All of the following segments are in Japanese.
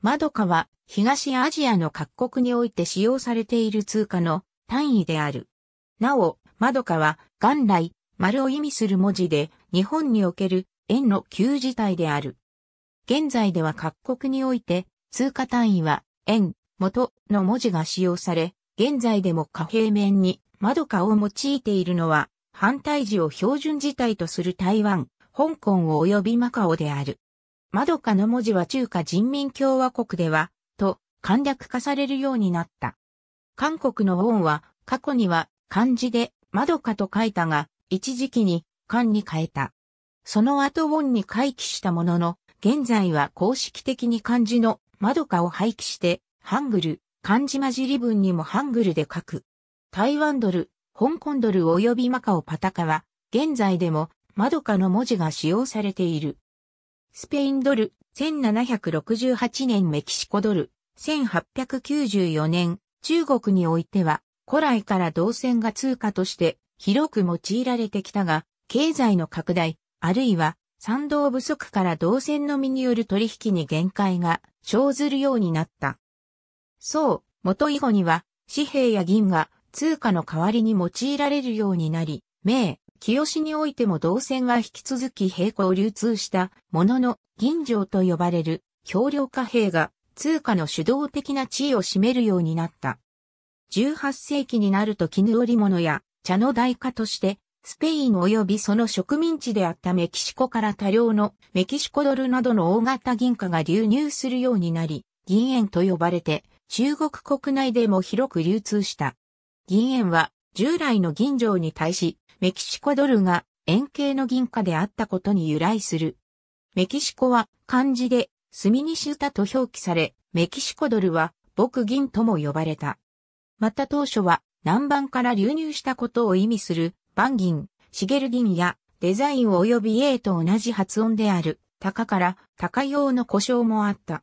マドカは東アジアの各国において使用されている通貨の単位である。なお、マドカは元来丸を意味する文字で日本における円の旧字体である。現在では各国において通貨単位は円、元の文字が使用され、現在でも貨幣面にマドカを用いているのは反対時を標準事態とする台湾、香港及びマカオである。まどかの文字は中華人民共和国では、と簡略化されるようになった。韓国のンは、過去には漢字でまどかと書いたが、一時期に漢に変えた。その後ンに回帰したものの、現在は公式的に漢字のまどかを廃棄して、ハングル、漢字混じり文にもハングルで書く。台湾ドル、香港ドル及びマカオパタカは、現在でも、まどかの文字が使用されている。スペインドル、1768年メキシコドル、1894年、中国においては、古来から銅線が通貨として広く用いられてきたが、経済の拡大、あるいは、賛同不足から銅線のみによる取引に限界が生ずるようになった。そう、元以後には、紙幣や銀が通貨の代わりに用いられるようになり、名、清市においても銅線が引き続き並行流通したものの、銀城と呼ばれる橋梁貨幣が通貨の主導的な地位を占めるようになった。18世紀になると絹織物や茶の代価として、スペイン及びその植民地であったメキシコから多量のメキシコドルなどの大型銀貨が流入するようになり、銀円と呼ばれて中国国内でも広く流通した。銀円は従来の銀城に対しメキシコドルが円形の銀貨であったことに由来する。メキシコは漢字で墨にしタと表記され、メキシコドルは僕銀とも呼ばれた。また当初は南蛮から流入したことを意味するン銀、シゲル銀やデザイン及び A と同じ発音である高から高用の故障もあった。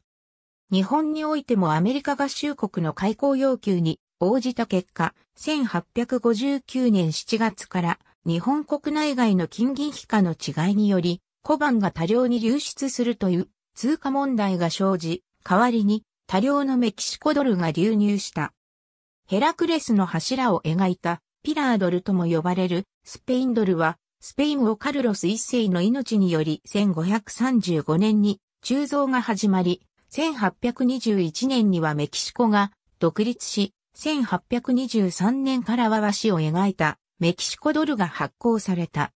日本においてもアメリカ合衆国の開口要求に応じた結果、1859年7月から日本国内外の金銀比価の違いにより、小判が多量に流出するという通貨問題が生じ、代わりに多量のメキシコドルが流入した。ヘラクレスの柱を描いたピラードルとも呼ばれるスペインドルは、スペインをカルロス一世の命により1535年に鋳造が始まり、1821年にはメキシコが独立し、1823年からは和紙を描いたメキシコドルが発行された。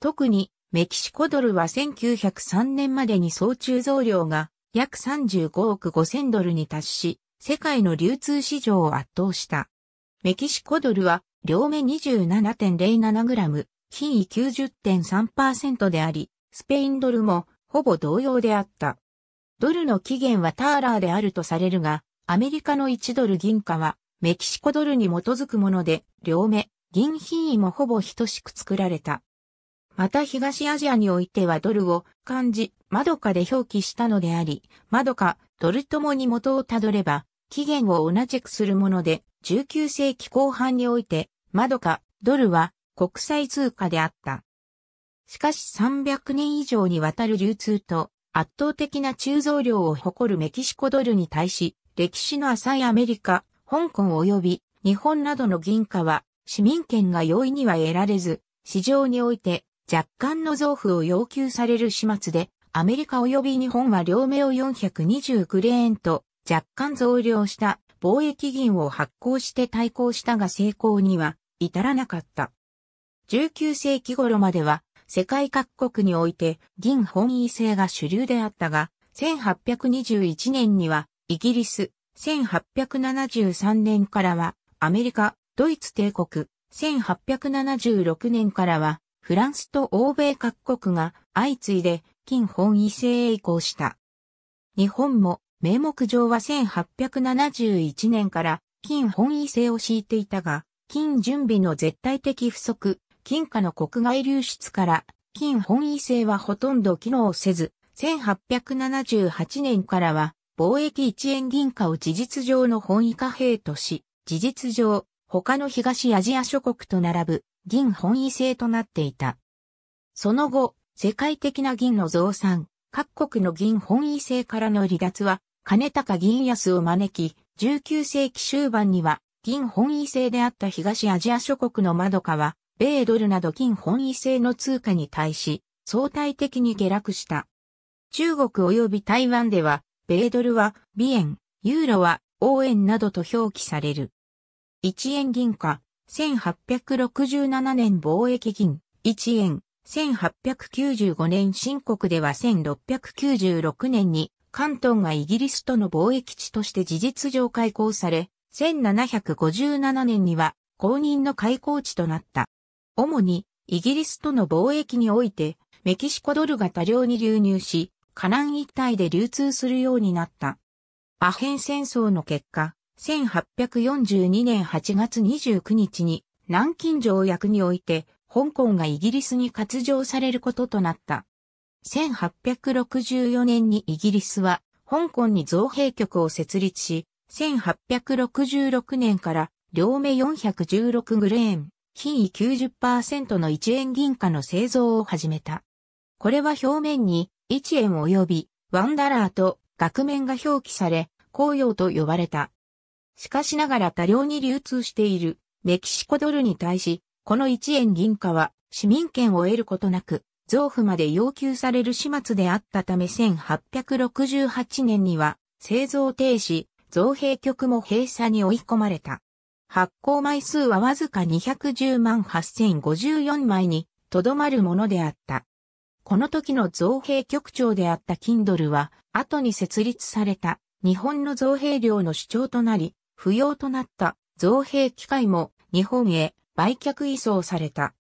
特にメキシコドルは1903年までに総中増量が約35億5000ドルに達し、世界の流通市場を圧倒した。メキシコドルは両目 27.07g、品位90.3%であり、スペインドルもほぼ同様であった。ドルの起源はターラーであるとされるが、アメリカの1ドル銀貨はメキシコドルに基づくもので、両目、銀品位もほぼ等しく作られた。また東アジアにおいてはドルを漢字、窓ドで表記したのであり、窓ドドルともに元をたどれば、起源を同じくするもので、19世紀後半において、窓ドドルは国際通貨であった。しかし300年以上にわたる流通と圧倒的な鋳造量を誇るメキシコドルに対し、歴史の浅いアメリカ、香港及び日本などの銀貨は市民権が容易には得られず、市場において若干の増付を要求される始末で、アメリカ及び日本は両目を429レーンと若干増量した貿易銀を発行して対抗したが成功には至らなかった。19世紀頃までは世界各国において銀本位制が主流であったが、1821年にはイギリス、1873年からはアメリカ、ドイツ帝国、1876年からはフランスと欧米各国が相次いで金本位制へ移行した。日本も名目上は1871年から金本位制を敷いていたが、金準備の絶対的不足、金貨の国外流出から金本位制はほとんど機能せず、1878年からは貿易1円銀貨を事実上の本位貨幣とし、事実上、他の東アジア諸国と並ぶ銀本位制となっていた。その後、世界的な銀の増産、各国の銀本位制からの離脱は、金高銀安を招き、19世紀終盤には、銀本位制であった東アジア諸国の窓かは、米ドルなど銀本位制の通貨に対し、相対的に下落した。中国及び台湾では、米ドルは、ビエン、ユーロは、応援などと表記される。1円銀貨、1867年貿易銀、1円、1895年新国では1696年に、関東がイギリスとの貿易地として事実上開港され、1757年には公認の開港地となった。主にイギリスとの貿易において、メキシコドルが多量に流入し、カナン一帯で流通するようになった。アヘン戦争の結果、1842年8月29日に南京条約において香港がイギリスに割譲されることとなった。1864年にイギリスは香港に造幣局を設立し、1866年から両目416グレーン、品位90%の1円銀貨の製造を始めた。これは表面に一円及びワンダラーと額面が表記され、紅葉と呼ばれた。しかしながら多量に流通しているメキシコドルに対し、この一円銀貨は市民権を得ることなく、増付まで要求される始末であったため1868年には製造停止、造幣局も閉鎖に追い込まれた。発行枚数はわずか210万8054枚にとどまるものであった。この時の造幣局長であったキンドルは、後に設立された日本の造幣量の主張となり、不要となった造幣機械も日本へ売却移送された。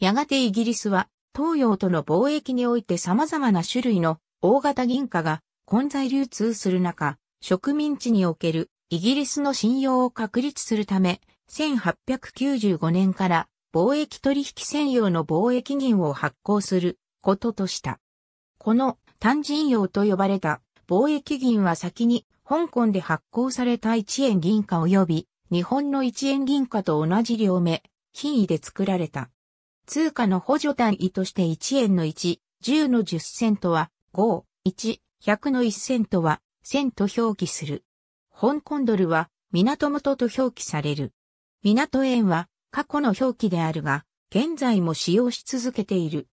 やがてイギリスは東洋との貿易において様々な種類の大型銀貨が混在流通する中、植民地におけるイギリスの信用を確立するため、1895年から貿易取引専用の貿易銀を発行することとした。この単人用と呼ばれた貿易銀は先に香港で発行された1円銀貨及び日本の1円銀貨と同じ両目、品位で作られた。通貨の補助単位として1円の1、10の10セントは5、1、100の1セントは1000と表記する。香港ドルは港元と表記される。港円は過去の表記であるが、現在も使用し続けている。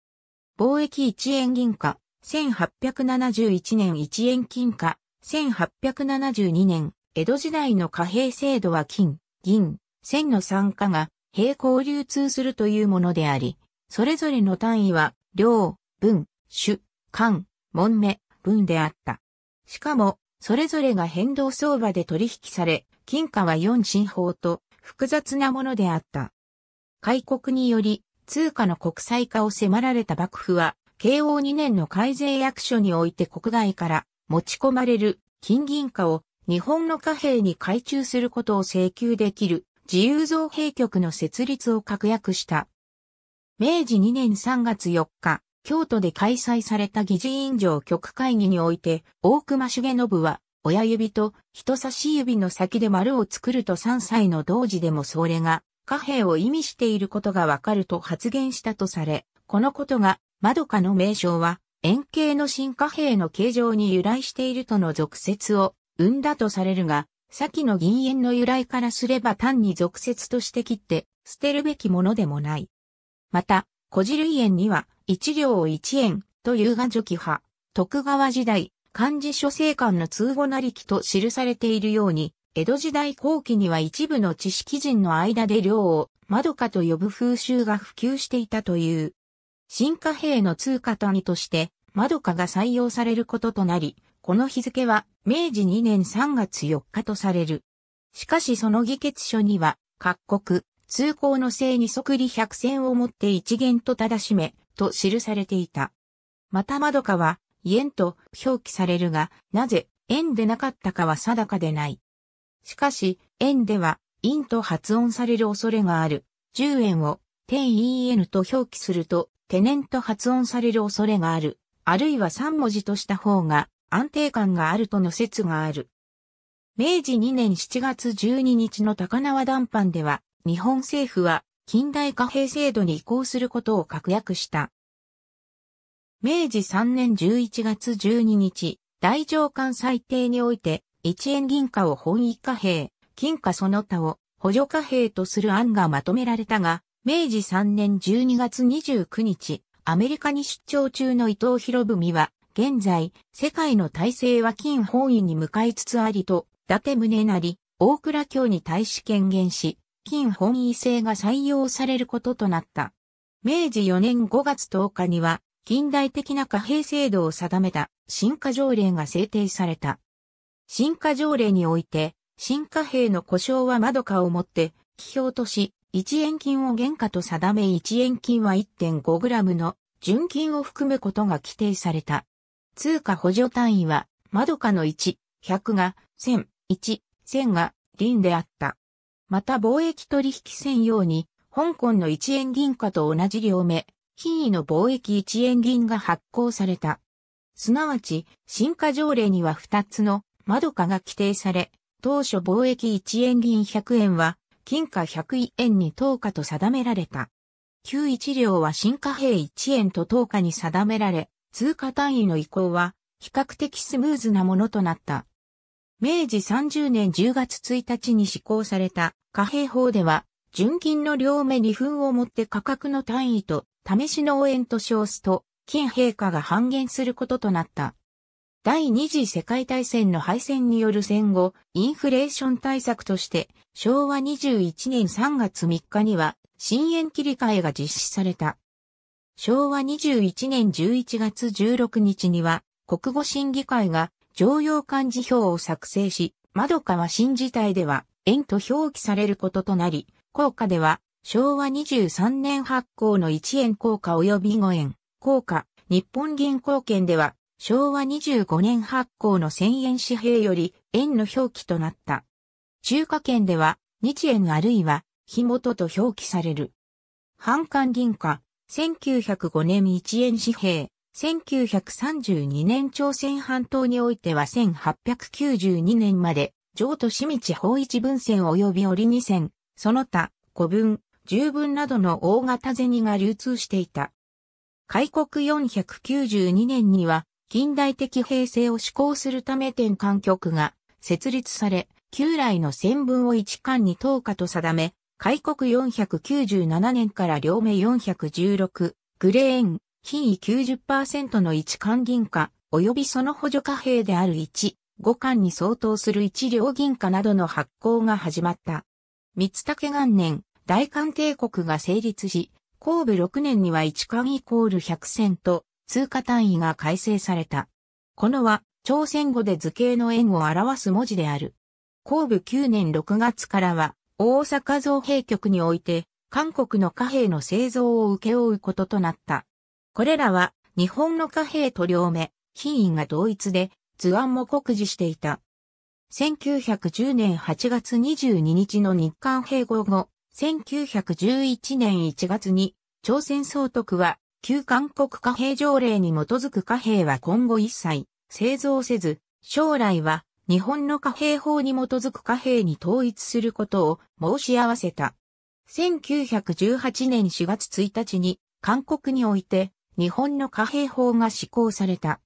貿易1円銀貨、1871年1円金貨、1872年、江戸時代の貨幣制度は金、銀、銭の参加が並行流通するというものであり、それぞれの単位は、量、分、種、間、門目、分であった。しかも、それぞれが変動相場で取引され、金貨は四進法と複雑なものであった。開国により、通貨の国際化を迫られた幕府は、慶応2年の改税役所において国外から持ち込まれる金銀貨を日本の貨幣に改鋳することを請求できる自由造幣局の設立を確約した。明治2年3月4日、京都で開催された議事委員長局会議において、大隈重信は、親指と人差し指の先で丸を作ると3歳の同時でもそれが貨幣を意味していることがわかると発言したとされ、このことが、マドカの名称は、円形の新貨幣の形状に由来しているとの俗説を生んだとされるが、先の銀円の由来からすれば単に俗説として切って捨てるべきものでもない。また、小事類円には、一両を一円というが除記派、徳川時代、漢字書生官の通語なりきと記されているように、江戸時代後期には一部の知識人の間で寮を窓かと呼ぶ風習が普及していたという。新貨幣の通貨単位として窓かが採用されることとなり、この日付は明治2年3月4日とされる。しかしその議決書には、各国、通行の性に即利百戦をもって一元と正しめ、と記されていた。また窓かは、円と表記されるが、なぜ円でなかったかは定かでない。しかし、円では、インと発音される恐れがある。10円を、天 en と表記すると、テネンと発音される恐れがある。あるいは3文字とした方が、安定感があるとの説がある。明治2年7月12日の高輪談判では、日本政府は近代貨幣制度に移行することを確約した。明治3年11月12日、大上官裁定において、1円銀貨を本位貨幣、金貨その他を補助貨幣とする案がまとめられたが、明治3年12月29日、アメリカに出張中の伊藤博文は、現在、世界の体制は金本位に向かいつつありと、伊達宗成、大倉教に対し権限し、金本位制が採用されることとなった。明治4年5月10日には、近代的な貨幣制度を定めた、新貨条例が制定された。進化条例において、進化兵の故障は窓かをもって、気表とし、1円金を原価と定め1円金は 1.5g の純金を含むことが規定された。通貨補助単位は、窓かの1、100が1000、1、1000が輪であった。また貿易取引専用に、香港の1円銀貨と同じ両目、品位の貿易1円銀が発行された。すなわち、進化条例には2つの窓価が規定され、当初貿易1円銀100円は、金貨101円に等価と定められた。旧一両は新貨幣1円と等価に定められ、通貨単位の移行は、比較的スムーズなものとなった。明治30年10月1日に施行された貨幣法では、純金の両目2分をもって価格の単位と、試しの応援と称すと、金陛下が半減することとなった。第二次世界大戦の敗戦による戦後、インフレーション対策として、昭和21年3月3日には、新円切り替えが実施された。昭和21年11月16日には、国語審議会が常用漢字表を作成し、窓川新事態では、円と表記されることとなり、効果では、昭和23年発行の1円硬貨及び5円、硬貨、日本銀行券では、昭和25年発行の1000円紙幣より円の表記となった。中華圏では日円あるいは日元と表記される。半官銀貨、1905年1円紙幣、1932年朝鮮半島においては1892年まで、上都市道法一分線及び折二線、その他、古文、十分などの大型銭が流通していた。開国492年には、近代的平成を施行するため天換局が設立され、旧来の線分を一貫に等価と定め、開国497年から両目416、グレーン、品位90%の一貫銀貨、及びその補助貨幣である一、五貫に相当する一両銀貨などの発行が始まった。三竹元年、大韓帝国が成立し、神戸6年には一貫イコール100銭と、通貨単位が改正された。このは、朝鮮語で図形の円を表す文字である。後部9年6月からは、大阪造幣局において、韓国の貨幣の製造を請け負うこととなった。これらは、日本の貨幣と両目、品位が同一で、図案も酷似していた。1910年8月22日の日韓併合後、1911年1月に、朝鮮総督は旧韓国貨幣条例に基づく貨幣は今後一切製造せず、将来は日本の貨幣法に基づく貨幣に統一することを申し合わせた。1918年4月1日に韓国において日本の貨幣法が施行された。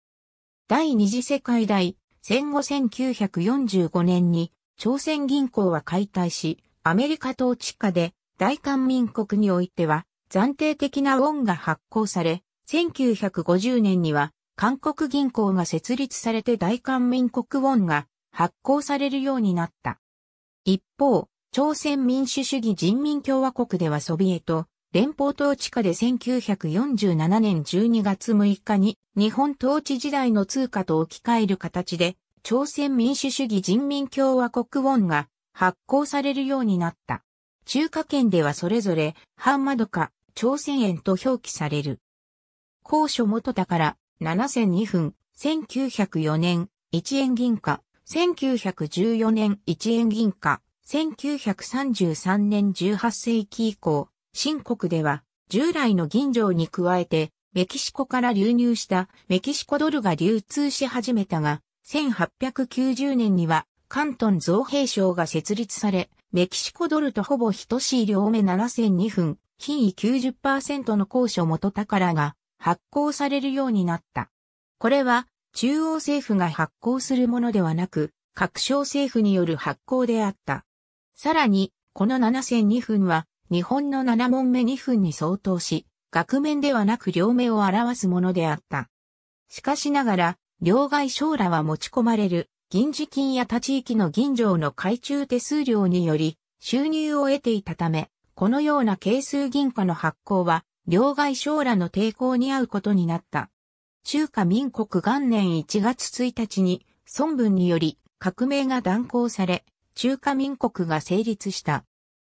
第二次世界大戦後1945年に朝鮮銀行は解体し、アメリカ統治下で大韓民国においては暫定的なウォンが発行され、1950年には韓国銀行が設立されて大韓民国ウォンが発行されるようになった。一方、朝鮮民主主義人民共和国ではソビエト、連邦統治下で1947年12月6日に日本統治時代の通貨と置き換える形で朝鮮民主主義人民共和国ウォンが発行されるようになった。中華圏ではそれぞれハンマドか朝鮮円と表記される。高所元高ら7002分、1904年、1円銀貨、1914年1円銀貨、1933年18世紀以降、新国では従来の銀城に加えて、メキシコから流入したメキシコドルが流通し始めたが、1890年には関東造幣省が設立され、メキシコドルとほぼ等しい両目7002分、品位90%の高所元宝が発行されるようになった。これは中央政府が発行するものではなく、各省政府による発行であった。さらに、この7002分は日本の7問目2分に相当し、額面ではなく両目を表すものであった。しかしながら、両外省らは持ち込まれる銀次金や他地域の銀城の海中手数料により収入を得ていたため、このような係数銀貨の発行は、両外将らの抵抗に遭うことになった。中華民国元年1月1日に、孫文により革命が断行され、中華民国が成立した。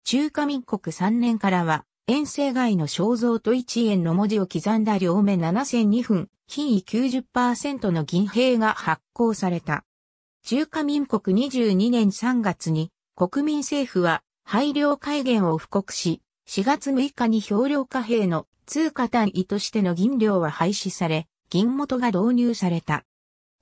中華民国3年からは、遠征外の肖像と一円の文字を刻んだ両目7002分、品位90%の銀平が発行された。中華民国22年3月に国民政府は配慮改元を布告し、4月6日に氷量貨幣の通貨単位としての銀料は廃止され、銀元が導入された。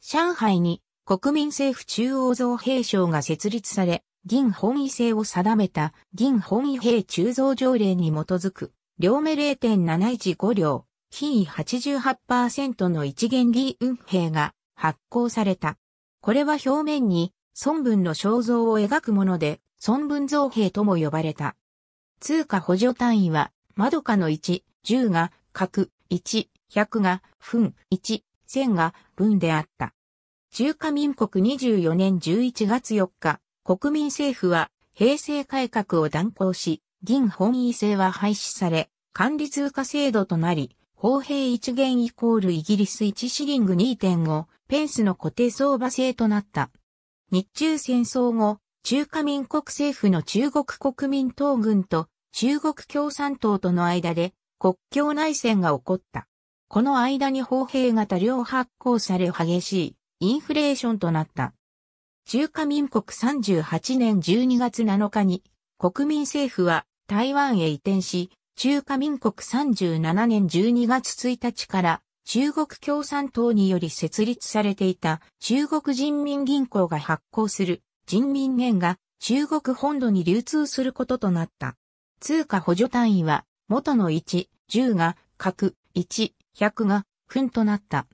上海に国民政府中央造幣省が設立され、銀本位制を定めた銀本位幣鋳造条例に基づく、両目0.715両、位88%の一元利運兵が発行された。これは表面に孫文の肖像を描くもので、孫文造兵とも呼ばれた。通貨補助単位は、窓かの1、10が、角、1、100が、分、1、1000が、分であった。中華民国24年11月4日、国民政府は、平成改革を断行し、銀本位制は廃止され、管理通貨制度となり、法兵1元イコールイギリス1シリング2.5ペンスの固定相場制となった。日中戦争後、中華民国政府の中国国民党軍と中国共産党との間で国境内戦が起こった。この間に砲兵が多量発行され激しいインフレーションとなった。中華民国38年12月7日に国民政府は台湾へ移転し、中華民国37年12月1日から中国共産党により設立されていた中国人民銀行が発行する人民元が中国本土に流通することとなった。通貨補助単位は元の1、10が角、1、100が分となった。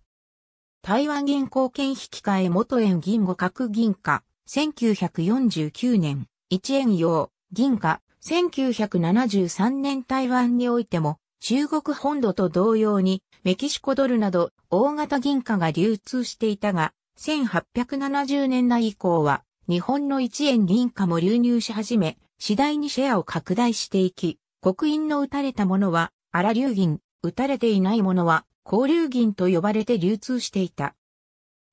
台湾銀行券引換え元円銀五角銀貨、1949年、1円用、銀貨、1973年台湾においても、中国本土と同様に、メキシコドルなど、大型銀貨が流通していたが、1870年代以降は、日本の1円銀貨も流入し始め、次第にシェアを拡大していき、刻印の打たれたものは荒流銀、打たれていないものは交流銀と呼ばれて流通していた。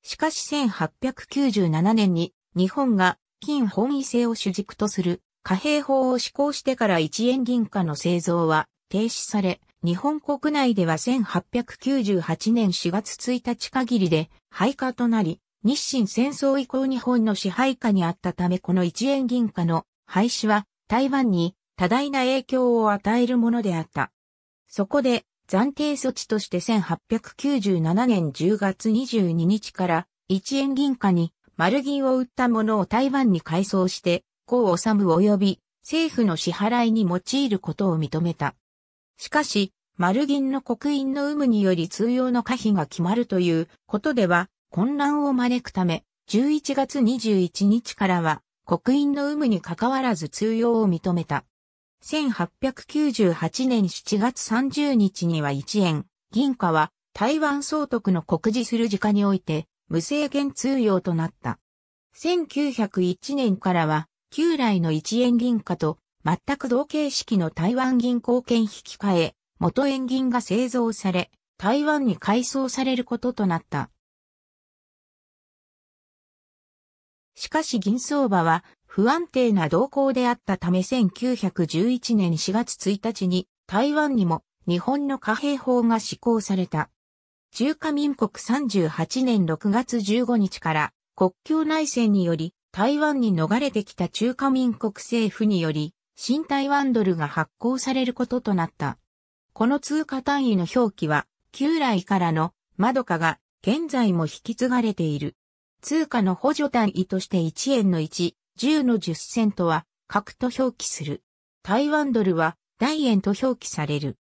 しかし1897年に日本が金本位制を主軸とする貨幣法を施行してから1円銀貨の製造は停止され、日本国内では1898年4月1日限りで廃貨となり、日清戦争以降日本の支配下にあったためこの一円銀貨の廃止は台湾に多大な影響を与えるものであった。そこで暫定措置として1897年10月22日から一円銀貨に丸銀を売ったものを台湾に改装して、収治及び政府の支払いに用いることを認めた。しかし、丸銀の刻印の有無により通用の可否が決まるということでは、混乱を招くため、11月21日からは、刻印の有無に関わらず通用を認めた。1898年7月30日には1円、銀貨は台湾総督の告示する時間において無制限通用となった。1901年からは旧来の1円銀貨と全く同形式の台湾銀行券引き換え、元円銀が製造され、台湾に改装されることとなった。しかし銀相場は不安定な動向であったため1911年4月1日に台湾にも日本の貨幣法が施行された。中華民国38年6月15日から国境内戦により台湾に逃れてきた中華民国政府により新台湾ドルが発行されることとなった。この通貨単位の表記は旧来からの窓かが現在も引き継がれている。通貨の補助単位として1円の1、10の10セントは、核と表記する。台湾ドルは、大円と表記される。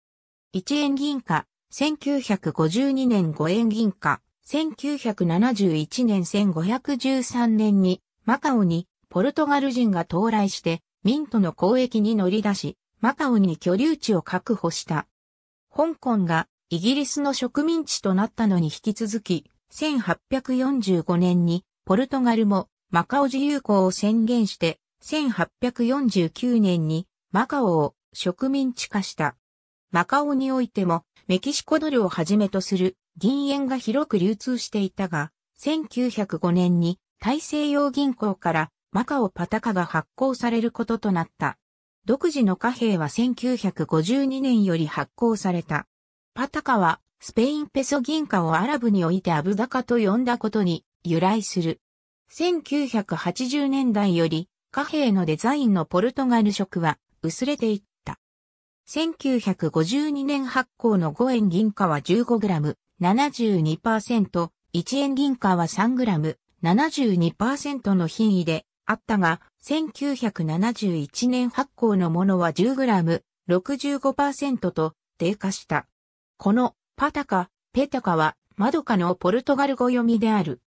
1円銀貨、1952年5円銀貨、1971年1513年に、マカオに、ポルトガル人が到来して、ミントの交易に乗り出し、マカオに居留地を確保した。香港がイギリスの植民地となったのに引き続き、1845年にポルトガルもマカオ自由港を宣言して、1849年にマカオを植民地化した。マカオにおいてもメキシコドルをはじめとする銀円が広く流通していたが、1905年に大西洋銀行からマカオパタカが発行されることとなった。独自の貨幣は1952年より発行された。パタカは、スペインペソ銀貨をアラブにおいてアブダカと呼んだことに由来する。1980年代より貨幣のデザインのポルトガル色は薄れていった。1952年発行の5円銀貨は 15g72%、1円銀貨は 3g72% の品位であったが、1971年発行のものは 10g65% と低下した。このパタカ、ペタカはマドカのポルトガル語読みである。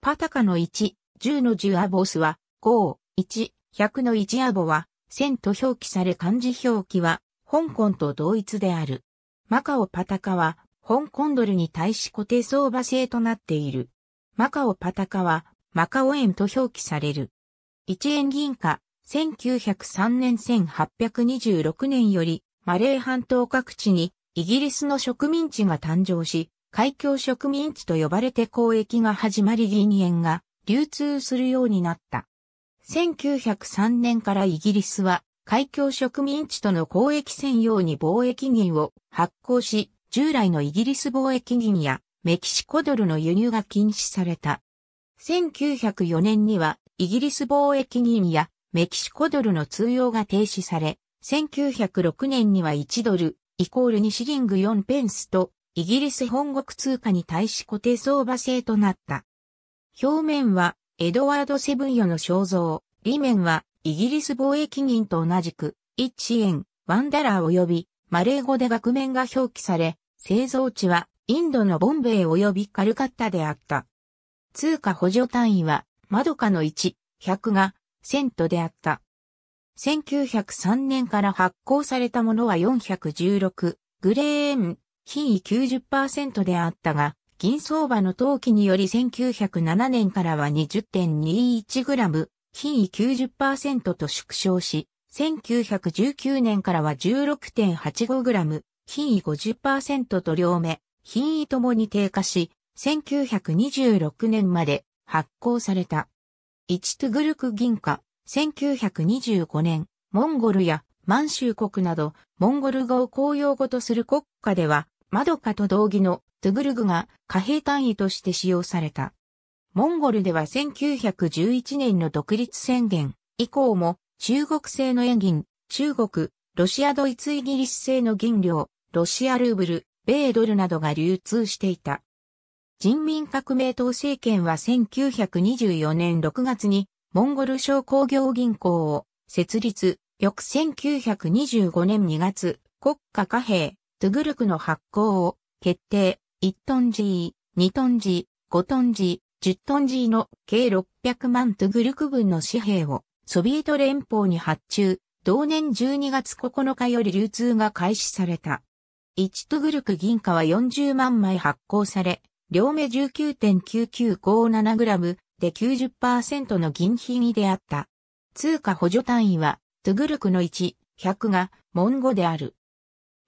パタカの1、10の10アボスは5、1、100の1アボは1000と表記され漢字表記は香港と同一である。マカオパタカは香港ドルに対し固定相場制となっている。マカオパタカはマカオ円と表記される。1円銀貨、1903年1826年よりマレー半島各地にイギリスの植民地が誕生し、海峡植民地と呼ばれて交易が始まり銀円が流通するようになった。1903年からイギリスは海峡植民地との交易専用に貿易銀を発行し、従来のイギリス貿易銀やメキシコドルの輸入が禁止された。1904年にはイギリス貿易銀やメキシコドルの通用が停止され、1906年には1ドルイコール2シリング4ペンスと、イギリス本国通貨に対し固定相場制となった。表面は、エドワード・セブンヨの肖像、裏面は、イギリス貿易人と同じく、1円、ワンダラー及び、マレー語で額面が表記され、製造地は、インドのボンベイ及びカルカッタであった。通貨補助単位は、窓かの1、100が、セントであった。1903年から発行されたものは416、グレーン、品位90%であったが、銀相場の投機により1907年からは 20.21g、品位90%と縮小し、1919年からは 16.85g、品位50%と両目、品位ともに低下し、1926年まで発行された。1トゥグルク銀貨、1925年、モンゴルや満州国など、モンゴル語を公用語とする国家では、マドカと同義のトゥグルグが貨幣単位として使用された。モンゴルでは1911年の独立宣言以降も中国製の円銀、中国、ロシアドイツイギリス製の銀両、ロシアルーブル、米ドルなどが流通していた。人民革命党政権は1924年6月にモンゴル商工業銀行を設立、翌1925年2月、国家貨幣、トゥグルクの発行を決定、1トン G、2トン G、5トン G、10トン G の計600万トゥグルク分の紙幣をソビエト連邦に発注、同年12月9日より流通が開始された。1トゥグルク銀貨は40万枚発行され、両目1 9 9 9 5 7ム、で90%の銀品位であった。通貨補助単位は、トゥグルクの1、100が、文語である。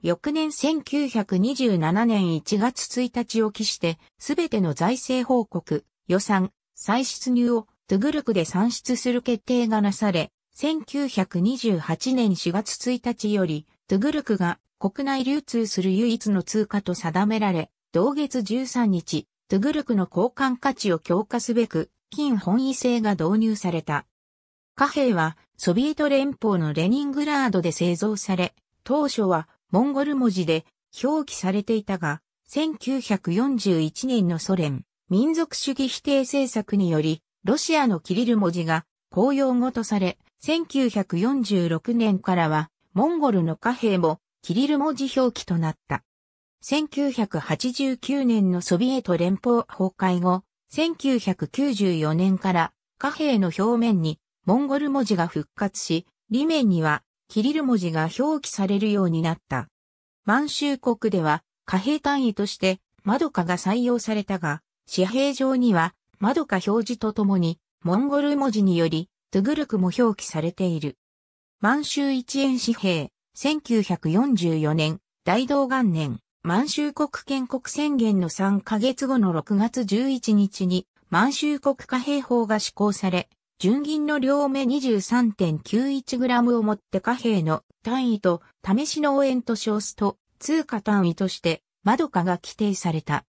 翌年1927年1月1日を期して、すべての財政報告、予算、歳出入をトゥグルクで算出する決定がなされ、1928年4月1日より、トゥグルクが国内流通する唯一の通貨と定められ、同月13日、トゥグルクの交換価値を強化すべく、金本位制が導入された。貨幣はソビエト連邦のレニングラードで製造され、当初はモンゴル文字で表記されていたが、1941年のソ連民族主義否定政策により、ロシアのキリル文字が公用語とされ、1946年からはモンゴルの貨幣もキリル文字表記となった。1989年のソビエト連邦崩壊後、1994年から貨幣の表面にモンゴル文字が復活し、裏面にはキリル文字が表記されるようになった。満州国では貨幣単位としてマドカが採用されたが、紙幣上にはマドカ表示とともにモンゴル文字によりトゥグルクも表記されている。満州一円紙幣、1944年、大道元年、満州国建国宣言の3ヶ月後の6月11日に満州国貨幣法が施行され、純銀の両目 23.91g をもって貨幣の単位と試しの応援と称すと通貨単位として窓化が規定された。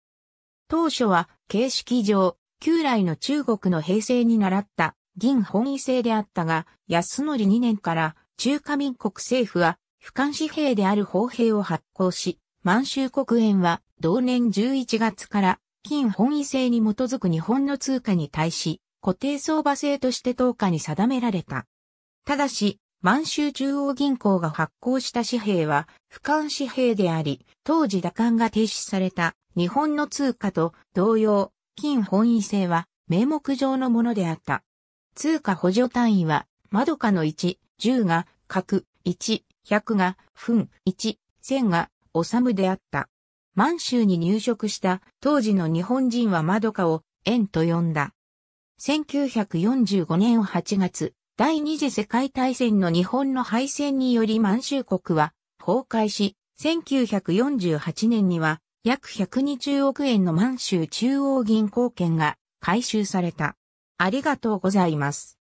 当初は形式上、旧来の中国の平成に習った銀本位制であったが、安則2年から中華民国政府は、不瞰紙幣である法幣を発行し、満州国円は同年11月から金本位制に基づく日本の通貨に対し固定相場制として10日に定められた。ただし、満州中央銀行が発行した紙幣は不換紙幣であり、当時打艦が停止された日本の通貨と同様、金本位制は名目上のものであった。通貨補助単位は、窓かの1、10が、角、1、100が、分、1、1000が、治であった。満州に入植した当時の日本人は窓かを縁と呼んだ。1945年8月、第二次世界大戦の日本の敗戦により満州国は崩壊し、1948年には約120億円の満州中央銀行券が回収された。ありがとうございます。